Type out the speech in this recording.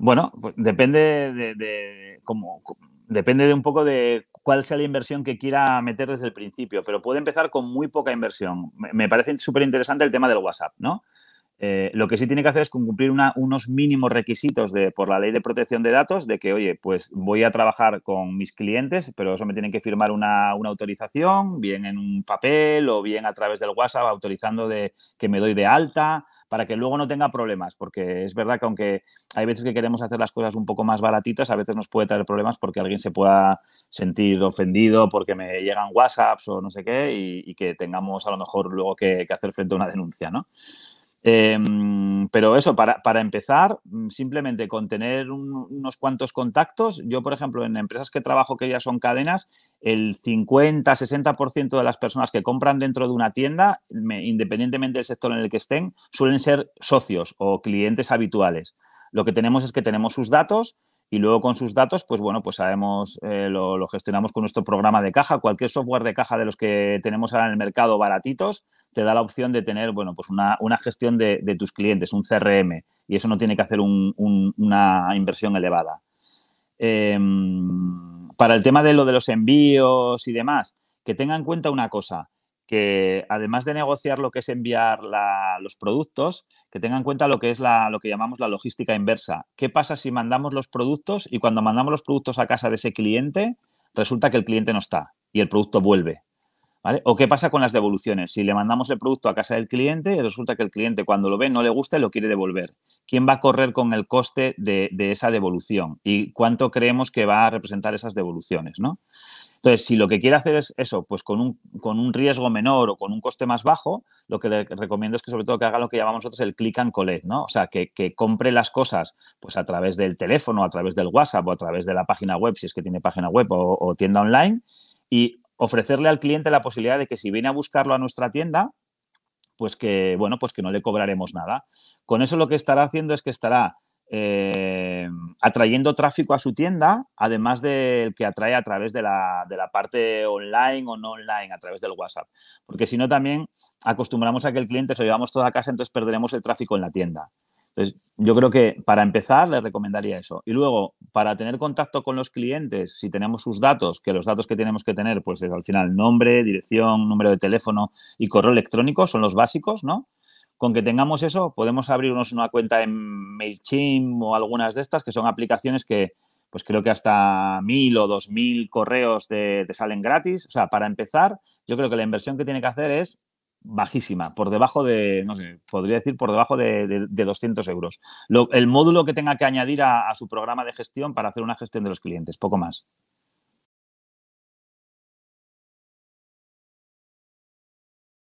Bueno, pues, depende de, depende de un poco de cuál sea la inversión que quiera meter desde el principio, pero puede empezar con muy poca inversión. Me parece súper interesante el tema del WhatsApp, ¿no? Eh, lo que sí tiene que hacer es cumplir unos mínimos requisitos de, por la ley de protección de datos, de que, oye, pues voy a trabajar con mis clientes, pero eso me tienen que firmar una, una autorización, bien en un papel o bien a través del WhatsApp, autorizando de, que me doy de alta, para que luego no tenga problemas, porque es verdad que aunque hay veces que queremos hacer las cosas un poco más baratitas, a veces nos puede traer problemas porque alguien se pueda sentir ofendido porque me llegan WhatsApps o no sé qué y, que tengamos a lo mejor luego que, que hacer frente a una denuncia, ¿no? Em, pero eso, para, empezar, mm, simplemente con tener unos cuantos contactos, yo, por ejemplo, en empresas que trabajo que ya son cadenas, el 50-60% de las personas que compran dentro de una tienda, independientemente del sector en el que estén, suelen ser socios o clientes habituales. Lo que tenemos es que tenemos sus datos, y luego con sus datos, pues bueno, pues sabemos, eh, lo, gestionamos con nuestro programa de caja, cualquier software de caja de los que tenemos ahora en el mercado baratitos, te da la opción de tener, bueno, pues una, gestión de, tus clientes, un CRM, y eso no tiene que hacer una inversión elevada. Em, para el tema de lo de los envíos y demás, que tenga en cuenta una cosa, que además de negociar lo que es enviar los productos, que tenga en cuenta lo que es lo que llamamos la logística inversa. ¿Qué pasa si mandamos los productos y cuando mandamos los productos a casa de ese cliente, resulta que el cliente no está y el producto vuelve? ¿O qué pasa con las devoluciones? Si le mandamos el producto a casa del cliente y resulta que el cliente cuando lo ve no le gusta y lo quiere devolver. ¿Quién va a correr con el coste de, esa devolución? ¿Y cuánto creemos que va a representar esas devoluciones? ¿no? Entonces, si lo que quiere hacer es eso, pues con un, riesgo menor o con un coste más bajo, lo que le recomiendo es que sobre todo que haga lo que llamamos nosotros el click and collect, ¿no? O sea, que, compre las cosas pues a través del teléfono, a través del WhatsApp o a través de la página web, si es que tiene página web o, tienda online, y ofrecerle al cliente la posibilidad de que si viene a buscarlo a nuestra tienda, pues que, bueno, pues que no le cobraremos nada. Con eso lo que estará haciendo es que estará eh, atrayendo tráfico a su tienda, además del que atrae a través de la, de la, parte online o no online, a través del WhatsApp. Porque si no, también acostumbramos a que el cliente se lo llevamos toda a casa, entonces perderemos el tráfico en la tienda. Entonces, yo creo que para empezar les recomendaría eso. Y luego, para tener contacto con los clientes, si tenemos sus datos, que los datos que tenemos que tener, pues al final nombre, dirección, número de teléfono y correo electrónico, son los básicos, ¿no? Con que tengamos eso, podemos abrirnos una cuenta en MailChimp o algunas de estas, que son aplicaciones que, pues creo que hasta mil o dos mil correos te salen gratis. O sea, para empezar, yo creo que la inversión que tiene que hacer es bajísima, por debajo de, no sé, podría decir por debajo de, 200 euros. el módulo que tenga que añadir a su programa de gestión para hacer una gestión de los clientes, poco más.